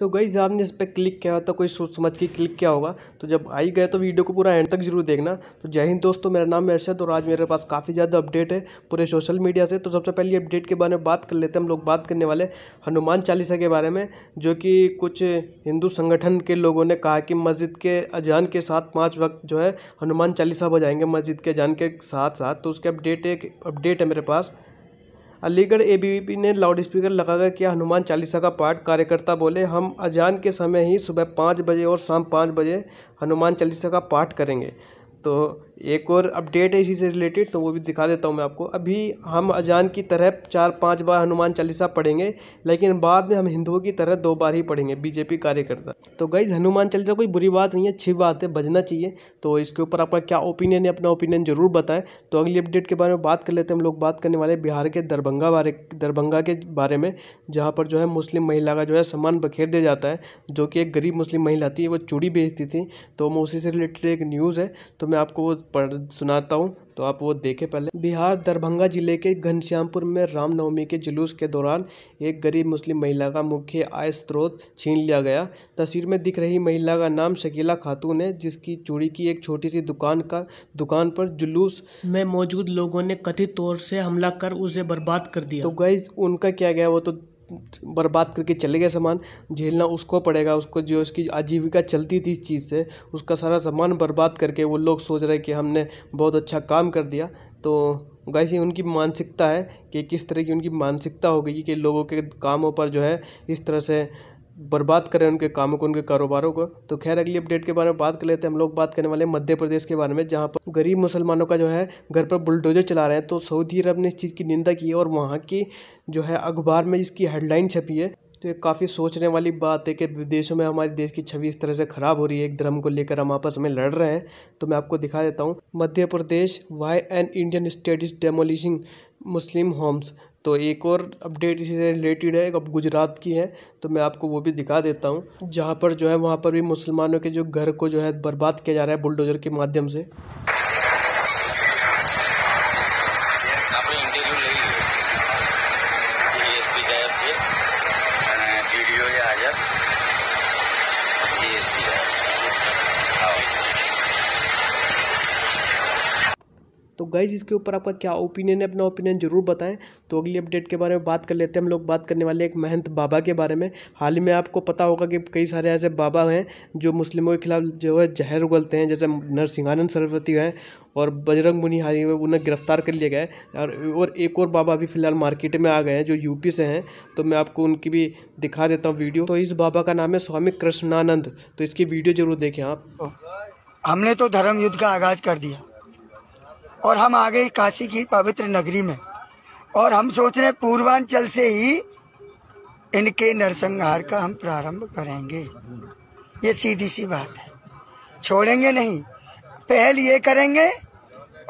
तो गई आपने इस पर क्लिक किया तो कोई सोच समझ के क्लिक किया होगा तो जब आई गया तो वीडियो को पूरा एंड तक जरूर देखना तो जय हिंद दोस्तों मेरा नाम अरशद और आज मेरे पास काफ़ी ज़्यादा अपडेट है पूरे सोशल मीडिया से तो सबसे पहले अपडेट के बारे में बात कर लेते हैं हम लोग बात करने वाले हनुमान चालीसा के बारे में जो कि कुछ हिंदू संगठन के लोगों ने कहा कि मस्जिद के अजान के साथ पाँच वक्त जो है हनुमान चालीसा बजाएंगे मस्जिद के अजान के साथ साथ तो उसके अपडेट एक अपडेट है मेरे पास अलीगढ़ एबीवीपी ने लाउड स्पीकर लगाकर किया हनुमान चालीसा का पाठ कार्यकर्ता बोले हम अजान के समय ही सुबह पाँच बजे और शाम पाँच बजे हनुमान चालीसा का पाठ करेंगे तो एक और अपडेट है इसी से रिलेटेड तो वो भी दिखा देता हूँ मैं आपको अभी हम अजान की तरह चार पांच बार हनुमान चालीसा पढ़ेंगे लेकिन बाद में हम हिंदुओं की तरह दो बार ही पढ़ेंगे बीजेपी कार्यकर्ता तो गई हनुमान चालीसा कोई बुरी बात नहीं है अच्छी बात है बजना चाहिए तो इसके ऊपर आपका क्या ओपिनियन है अपना ओपिनियन जरूर बताएं तो अगली अपडेट के बारे में बात कर लेते हैं हम लोग बात करने वाले बिहार के दरभंगा बारे दरभंगा के बारे में जहाँ पर जो है मुस्लिम महिला का जो है सामान बखेर दिया जाता है जो कि एक गरीब मुस्लिम महिला थी वो चूड़ी बेचती थी तो उसी से रिलेटेड एक न्यूज़ है तो मैं आपको वो पढ़ सुनाता हूँ तो आप वो देखें पहले बिहार दरभंगा जिले के घनश्यामपुर में रामनवमी के जुलूस के दौरान एक गरीब मुस्लिम महिला का मुख्य आय स्रोत छीन लिया गया तस्वीर में दिख रही महिला का नाम शकीला खातून है जिसकी चूड़ी की एक छोटी सी दुकान का दुकान पर जुलूस में मौजूद लोगों ने कथित तौर से हमला कर उसे बर्बाद कर दिया तो गई उनका क्या गया वो तो बर्बाद करके चले गए सामान झेलना उसको पड़ेगा उसको जो उसकी आजीविका चलती थी इस चीज़ से उसका सारा सामान बर्बाद करके वो लोग सोच रहे कि हमने बहुत अच्छा काम कर दिया तो गैस ये उनकी मानसिकता है कि किस तरह की उनकी मानसिकता हो गई कि लोगों के कामों पर जो है इस तरह से बर्बाद कर रहे हैं उनके कामों को उनके कारोबारों को तो खैर अगली अपडेट के बारे में बात कर लेते हैं हम लोग बात करने वाले मध्य प्रदेश के बारे में जहाँ पर गरीब मुसलमानों का जो है घर पर बुलडोजर चला रहे हैं तो सऊदी अरब ने इस चीज़ की निंदा की और वहाँ की जो है अखबार में इसकी हेडलाइन छपी है तो ये काफ़ी सोचने वाली बात है कि विदेशों में हमारे देश की छवि इस तरह से ख़राब हो रही है एक धर्म को लेकर हम आपस में लड़ रहे हैं तो मैं आपको दिखा देता हूँ Madhya Pradesh why an Indian state is demolishing Muslim homes तो एक और अपडेट इसी से रिलेटेड है अब गुजरात की है तो मैं आपको वो भी दिखा देता हूँ जहाँ पर जो है वहाँ पर भी मुसलमानों के जो घर को जो है बर्बाद किया जा रहा है बुलडोजर के माध्यम से Yeah. तो गाइज इसके ऊपर आपका क्या ओपिनियन है अपना ओपिनियन जरूर बताएं तो अगली अपडेट के बारे में बात कर लेते हैं हम लोग बात करने वाले एक महंत बाबा के बारे में हाल ही में आपको पता होगा कि कई सारे ऐसे बाबा हैं जो मुस्लिमों के खिलाफ जो है जहर उगलते हैं जैसे नरसिंहानंद सरस्वती हैं और बजरंग मुनि हाल में उन्हें गिरफ्तार कर लिया गया है और एक और बाबा भी फिलहाल मार्केट में आ गए हैं जो यूपी से हैं तो मैं आपको उनकी भी दिखा देता हूँ वीडियो तो इस बाबा का नाम है स्वामी कृष्णानंद तो इसकी वीडियो जरूर देखें आप हमने तो धर्म युद्ध का आगाज़ कर दिया और हम आ गए काशी की पवित्र नगरी में और हम सोच रहे पूर्वांचल से ही इनके नरसंहार का हम प्रारंभ करेंगे ये सीधी सी बात है छोड़ेंगे नहीं पहल ये करेंगे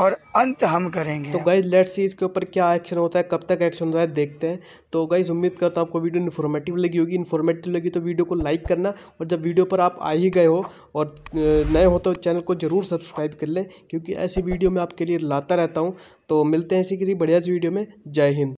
और अंत हम करेंगे तो गाइज लेट्स सी इसके ऊपर क्या एक्शन होता है कब तक एक्शन होता है देखते हैं तो गाइज उम्मीद करता हूँ आपको वीडियो इन्फॉर्मेटिव लगी होगी इन्फॉर्मेटिव लगी तो वीडियो को लाइक करना और जब वीडियो पर आप आ ही गए हो और नए हो तो चैनल को ज़रूर सब्सक्राइब कर लें क्योंकि ऐसी वीडियो मैं आपके लिए लाता रहता हूँ तो मिलते हैं इसी किसी बढ़िया सी वीडियो में जय हिंद